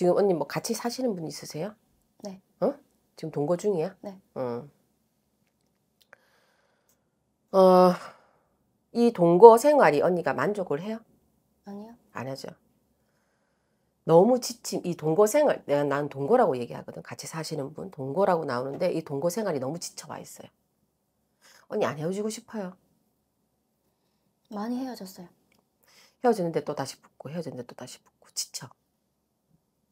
지금 언니 뭐 같이 사시는 분 있으세요? 네. 어? 지금 동거 중이야? 네. 어. 어, 이 동거 생활이 언니가 만족을 해요? 아니요. 안 하죠. 너무 지침, 이 동거 생활, 내가 난 동거라고 얘기하거든. 같이 사시는 분, 동거라고 나오는데 이 동거 생활이 너무 지쳐와 있어요. 언니 안 헤어지고 싶어요. 많이 헤어졌어요. 헤어지는데 또 다시 붙고, 헤어지는데 또 다시 붙고, 지쳐.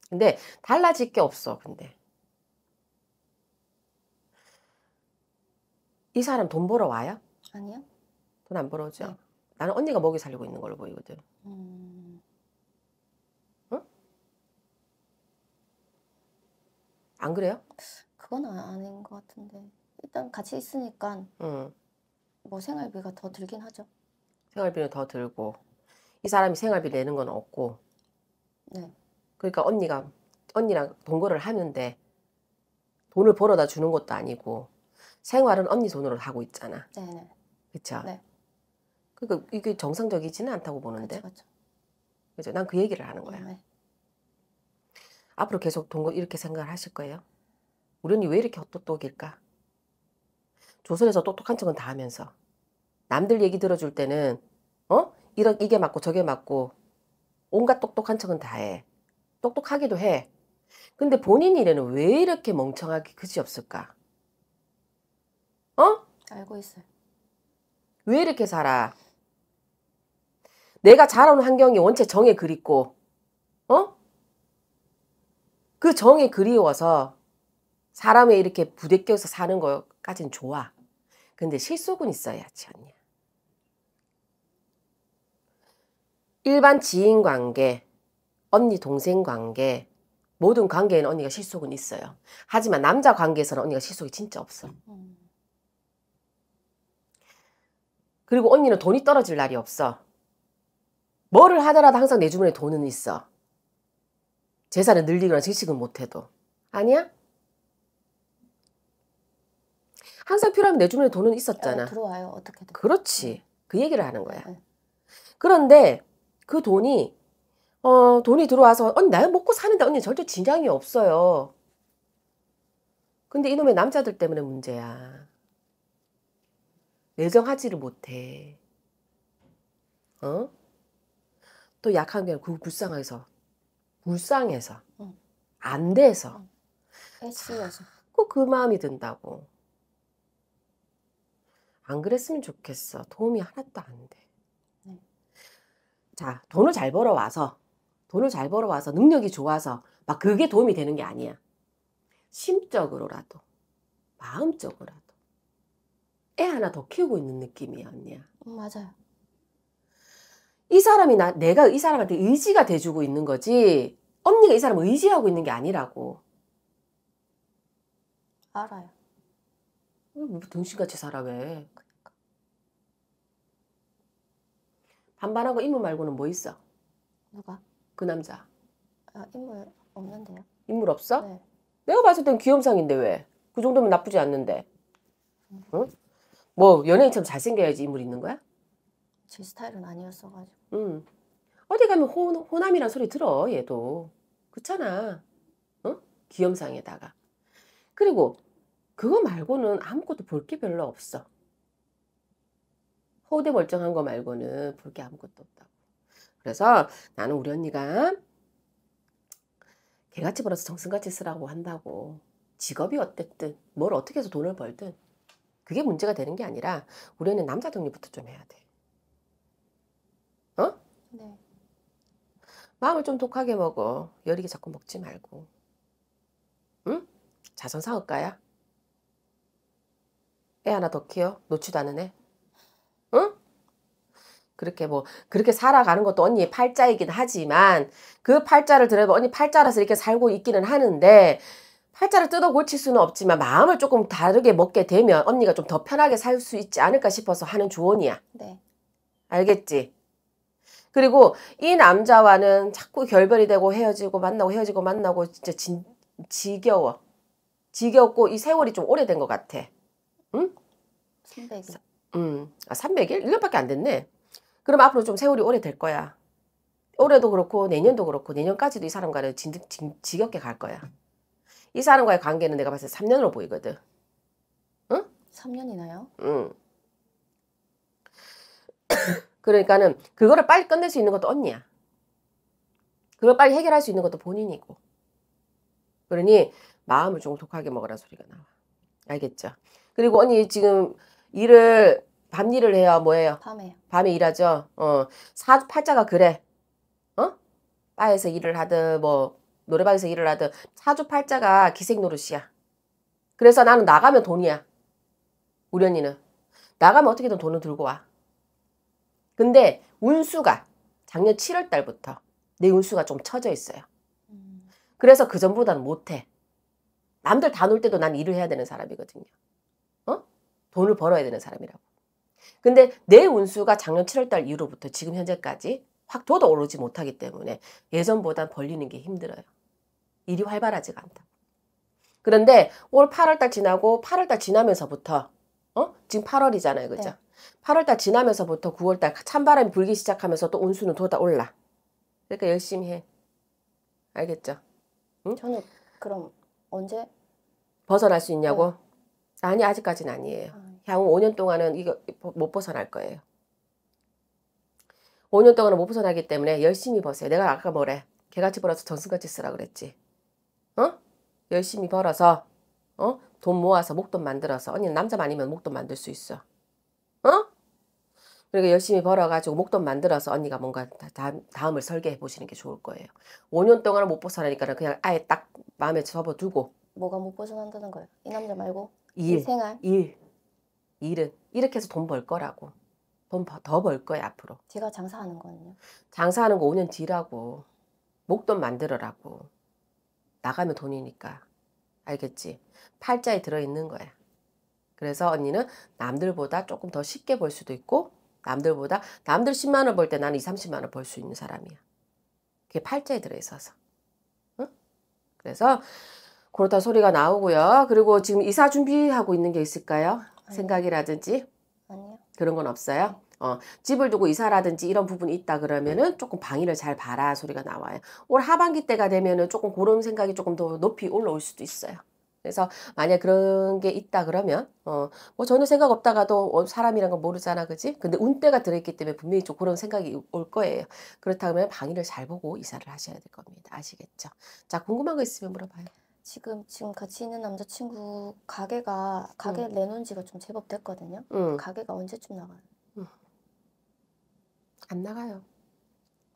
근데 달라질 게 없어 근데 이 사람 돈 벌어 와요? 아니요 돈 안 벌어오죠? 네. 나는 언니가 먹이 살리고 있는 걸로 보이거든 음... 응? 안 그래요? 그건 아, 아닌 것 같은데 일단 같이 있으니까 음. 뭐 생활비가 더 들긴 하죠 생활비는 더 들고 이 사람이 생활비 내는 건 없고 네 그러니까 언니가 언니랑 동거를 하는데 돈을 벌어다 주는 것도 아니고 생활은 언니 손으로 하고 있잖아. 네네. 그렇죠. 네. 그러니까 이게 정상적이지는 않다고 보는데. 그렇죠. 그죠. 난그 얘기를 하는 거야. 네. 앞으로 계속 동거 이렇게 생각을 하실 거예요. 우리 언니 왜 이렇게 헛똑똑일까? 조선에서 똑똑한 척은 다 하면서 남들 얘기 들어줄 때는 어 이게 맞고 저게 맞고 온갖 똑똑한 척은 다 해. 똑똑하기도 해. 근데 본인 일에는 왜 이렇게 멍청하게 그지 없을까? 어? 알고 있어요. 왜 이렇게 살아? 내가 자라온 환경이 원체 정에 그립고, 어? 그 정에 그리워서 사람에 이렇게 부대껴서 사는 거까진 좋아. 근데 실속은 있어야지, 언니. 일반 지인 관계, 언니 동생 관계 모든 관계에는 언니가 실속은 있어요. 하지만 남자 관계에서는 언니가 실속이 진짜 없어. 그리고 언니는 돈이 떨어질 날이 없어. 뭐를 하더라도 항상 내 주변에 돈은 있어. 재산을 늘리거나 지식은 못해도. 아니야? 항상 필요하면 내 주변에 돈은 있었잖아. 어, 들어와요. 어떻게든. 그렇지. 그 얘기를 하는 거야. 네. 그런데 그 돈이 어, 돈이 들어와서 언니 나 먹고 사는데 언니 절대 진장이 없어요. 근데 이놈의 남자들 때문에 문제야. 내정하지를 못해. 어? 또 약한 게 아니라 그 불쌍해서. 불쌍해서. 응. 안 돼서. 애쓰여서. 그 마음이 든다고. 안 그랬으면 좋겠어. 도움이 하나도 안 돼. 응. 네. 자, 돈을 잘 벌어와서 돈을 잘 벌어와서 능력이 좋아서 막 그게 도움이 되는 게 아니야. 심적으로라도, 마음적으로라도. 애 하나 더 키우고 있는 느낌이야, 언니야. 음, 맞아요. 이 사람이 나, 내가 이 사람한테 의지가 돼주고 있는 거지, 언니가 이 사람을 의지하고 있는 게 아니라고. 알아요. 뭐 등신같이 살아, 왜. 그러니까. 반반하고 이모 말고는 뭐 있어? 누가? 그 남자. 아, 인물 없는데요. 인물 없어? 네. 내가 봤을 땐 귀염상인데 왜? 그 정도면 나쁘지 않는데. 응? 뭐 연예인처럼 잘생겨야지 인물 있는 거야? 제 스타일은 아니었어가지고. 응. 어디 가면 호, 호남이란 소리 들어 얘도. 그렇잖아. 응? 귀염상에다가. 그리고 그거 말고는 아무것도 볼 게 별로 없어. 호대 멀쩡한 거 말고는 볼 게 아무것도 없다고. 그래서 나는 우리 언니가 개같이 벌어서 정승같이 쓰라고 한다고 직업이 어땠든 뭘 어떻게 해서 돈을 벌든 그게 문제가 되는 게 아니라 우리는 남자 독립부터좀 해야 돼. 어? 네. 마음을 좀 독하게 먹어. 여리게 자꾸 먹지 말고. 응? 자선 사업가야? 애 하나 더 키워? 놓지도 않은 애? 응? 그렇게 뭐 그렇게 살아가는 것도 언니의 팔자이긴 하지만 그 팔자를 들어보 언니 팔자라서 이렇게 살고 있기는 하는데 팔자를 뜯어 고칠 수는 없지만 마음을 조금 다르게 먹게 되면 언니가 좀 더 편하게 살 수 있지 않을까 싶어서 하는 조언이야. 네. 알겠지? 그리고 이 남자와는 자꾸 결별이 되고 헤어지고 만나고 헤어지고 만나고 진짜 진, 지겨워. 지겹고 이 세월이 좀 오래된 것 같아. 응? 300일. 음, 아, 300일? 1년밖에 안 됐네. 그럼 앞으로 좀 세월이 오래 될 거야. 올해도 그렇고 내년도 그렇고 내년까지도 이 사람과는 진, 진, 지겹게 갈 거야. 이 사람과의 관계는 내가 봤을 때 3년으로 보이거든. 응? 3년이나요? 응. 그러니까는 그거를 빨리 끝낼 수 있는 것도 언니야. 그걸 빨리 해결할 수 있는 것도 본인이고. 그러니 마음을 좀 독하게 먹으라 소리가 나와. 알겠죠? 그리고 언니 지금 일을 밤 일을 해요? 뭐 해요? 밤에요. 밤에 일하죠. 어, 사, 팔자가 그래. 어? 바에서 일을 하든 뭐 노래방에서 일을 하든 사주 팔자가 기생 노릇이야. 그래서 나는 나가면 돈이야. 우리 언니는. 나가면 어떻게든 돈을 들고 와. 근데 운수가 작년 7월 달부터 내 운수가 좀 처져 있어요. 음. 그래서 그 전보다는 못해. 남들 다 놀 때도 난 일을 해야 되는 사람이거든요. 어? 돈을 벌어야 되는 사람이라고. 근데 내 운수가 작년 7월달 이후로부터 지금 현재까지 확돋도오르지 못하기 때문에 예전보단 벌리는 게 힘들어요. 일이 활발하지가 않다. 그런데 올 8월달 지나고 8월달 지나면서부터 어? 지금 8월이잖아요. 그죠? 네. 8월달 지나면서부터 9월달 찬바람이 불기 시작하면서 또 온수는 돋아올라. 그러니까 열심히 해. 알겠죠? 응? 저는 그럼 언제 벗어날 수 있냐고? 네. 아니 아직까지는 아니에요. 아. 향후 5년 동안은 이거 못 벗어날 거예요. 5년 동안은 못 벗어나기 때문에 열심히 버세요. 내가 아까 뭐래? 개같이 벌어서 전승같이 쓰라 그랬지. 어? 열심히 벌어서 어? 돈 모아서 목돈 만들어서 언니 남자 아니면 목돈 만들 수 있어. 어? 그리고 그러니까 열심히 벌어가지고 목돈 만들어서 언니가 뭔가 다음, 다음을 설계해 보시는 게 좋을 거예요. 5년 동안은 못 벗어나니까 그냥 아예 딱 마음에 접어두고 뭐가 못 벗어난다는 거예요? 이 남자 말고 일, 이 생활 일 일을 이렇게 해서 돈 벌 거라고. 돈 더 벌 거야 앞으로. 제가 장사하는 거는요? 장사하는 거 5년 뒤라고. 목돈 만들어라고. 나가면 돈이니까. 알겠지? 팔자에 들어있는 거야. 그래서 언니는 남들보다 조금 더 쉽게 벌 수도 있고 남들보다 남들 10만 원 벌 때 나는 2, 30만 원 벌 수 있는 사람이야. 그게 팔자에 들어있어서. 응? 그래서 그렇다 소리가 나오고요. 그리고 지금 이사 준비하고 있는 게 있을까요? 생각이라든지 아니요. 그런 건 없어요? 네. 어, 집을 두고 이사라든지 이런 부분이 있다 그러면은 조금 방위를 잘 봐라 소리가 나와요. 올 하반기 때가 되면은 조금 그런 생각이 조금 더 높이 올라올 수도 있어요. 그래서 만약 그런 게 있다 그러면 어뭐 전혀 생각 없다가도 어, 사람이란 건 모르잖아 그지 근데 운때가 들어있기 때문에 분명히 좀 그런 생각이 올 거예요 그렇다면 방위를 잘 보고 이사를 하셔야 될 겁니다 아시겠죠 자 궁금한 거 있으면 물어봐요 지금 지금 같이 있는 남자친구 가게가 가게 음. 내놓은 지가 좀 제법 됐거든요. 음. 가게가 언제쯤 나가요? 음. 안 나가요.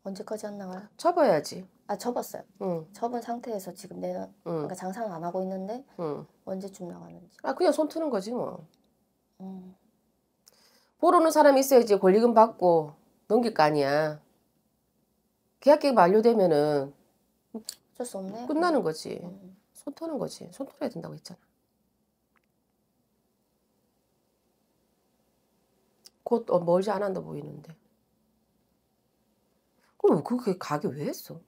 언제까지 안 나가요? 접어야지. 아 접었어요. 음. 접은 상태에서 지금 내는 그러니까 장사는 안 하고 있는데 음. 언제쯤 나가는지. 아 그냥 손 트는 거지 뭐. 음. 보러 는 사람이 있어야지 권리금 받고 넘길 거 아니야. 계약기간 만료되면은 어쩔 수 없네. 끝나는 거지. 음. 손 터는 거지. 손 털어야 된다고 했잖아. 곧 어, 멀지 않았나 보이는데. 그럼 그게 가게 왜 했어?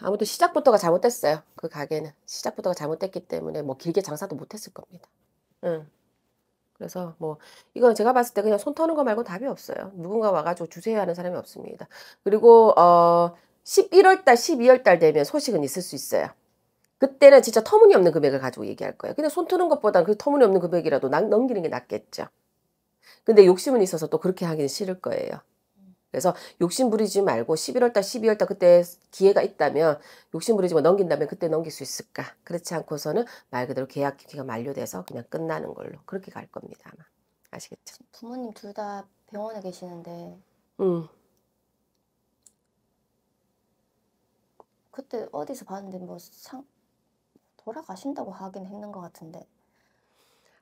아무튼 시작부터가 잘못됐어요. 그 가게는 시작부터가 잘못됐기 때문에 뭐 길게 장사도 못했을 겁니다. 응. 그래서 뭐 이건 제가 봤을 때 그냥 손 터는 거 말고 답이 없어요. 누군가 와가지고 주세요 하는 사람이 없습니다. 그리고 어 11월 달, 12월 달 되면 소식은 있을 수 있어요. 그때는 진짜 터무니없는 금액을 가지고 얘기할 거예요. 근데 손 트는 것보다는 그 터무니없는 금액이라도 넘기는 게 낫겠죠. 근데 욕심은 있어서 또 그렇게 하기는 싫을 거예요. 그래서 욕심 부리지 말고 11월달, 12월달 그때 기회가 있다면 욕심 부리지만 넘긴다면 그때 넘길 수 있을까? 그렇지 않고서는 말 그대로 계약 기간 만료돼서 그냥 끝나는 걸로 그렇게 갈 겁니다. 아마 아시겠죠? 부모님 둘 다 병원에 계시는데. 음. 그때 어디서 봤는데 뭐 상, 돌아가신다고 하긴 했는 것 같은데.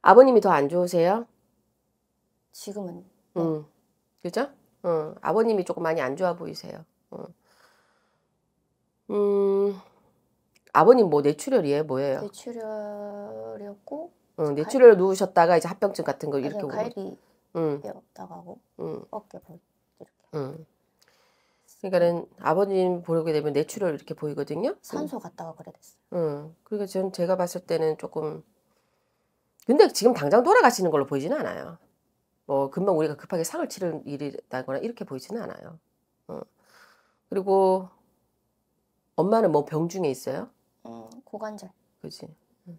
아버님이 더 안 좋으세요? 지금은. 네. 음. 그죠? 어, 아버님이 조금 많이 안 좋아 보이세요. 어. 음, 아버님 뭐 뇌출혈이에요? 뭐예요? 뇌출혈이었고 어, 뇌출혈 누우셨다가 이제 합병증 같은 거 이렇게 오고. 갈비 응. 나가고 응. 어깨 볼 이렇게. 응. 그러니까는 아버님 보게 되면 뇌출혈 이렇게 보이거든요. 산소 갔다가 그래 됐어요. 응. 그러니까 전 제가 봤을 때는 조금 근데 지금 당장 돌아가시는 걸로 보이지는 않아요. 뭐 금방 우리가 급하게 상을 치는 일이 다거나 이렇게 보이지는 않아요. 어. 그리고 엄마는 뭐 병중에 있어요? 음, 고관절. 그지. 음.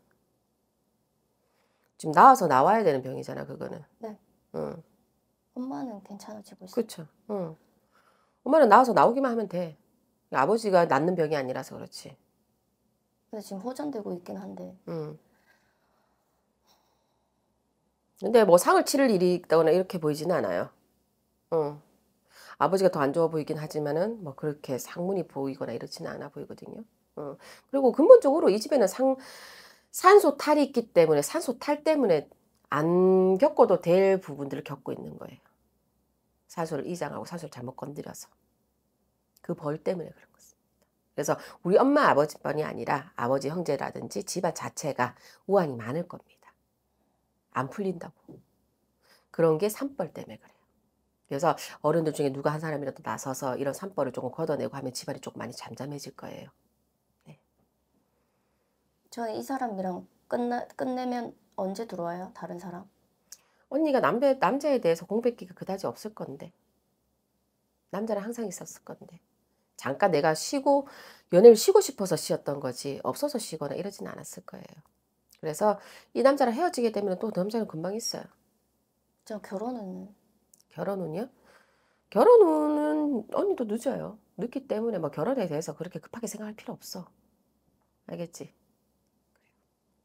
지금 나와서 나와야 되는 병이잖아, 그거는. 네. 음. 엄마는 괜찮아지고 있어 그렇죠. 음. 엄마는 나와서 나오기만 하면 돼. 아버지가 낫는 병이 아니라서 그렇지. 근데 지금 호전되고 있긴 한데. 음. 근데 뭐 상을 치를 일이 있다거나 이렇게 보이지는 않아요. 응. 아버지가 더 안 좋아 보이긴 하지만은 뭐 그렇게 상문이 보이거나 이렇지는 않아 보이거든요. 응. 그리고 근본적으로 이 집에는 상 산소 탈이 있기 때문에 산소 탈 때문에 안 겪어도 될 부분들을 겪고 있는 거예요. 산소를 이장하고 산소를 잘못 건드려서 그 벌 때문에 그런 거죠. 그래서 우리 엄마 아버지뿐이 아니라 아버지 형제라든지 집안 자체가 우환이 많을 겁니다. 안 풀린다고. 그런 게 산벌 때문에 그래요. 그래서 어른들 중에 누가 한 사람이라도 나서서 이런 산벌을 조금 걷어내고 하면 집안이 조금 많이 잠잠해질 거예요. 네. 저는 이 사람이랑 끝나, 끝내면 언제 들어와요? 다른 사람? 언니가 남배, 남자에 대해서 공백기가 그다지 없을 건데. 남자는 항상 있었을 건데. 잠깐 내가 쉬고 연애를 쉬고 싶어서 쉬었던 거지 없어서 쉬거나 이러진 않았을 거예요. 그래서 이 남자랑 헤어지게 되면 또 그 남자는 금방 있어요. 저 결혼은 결혼은요? 결혼은 언니도 늦어요. 늦기 때문에 뭐 결혼에 대해서 그렇게 급하게 생각할 필요 없어. 알겠지?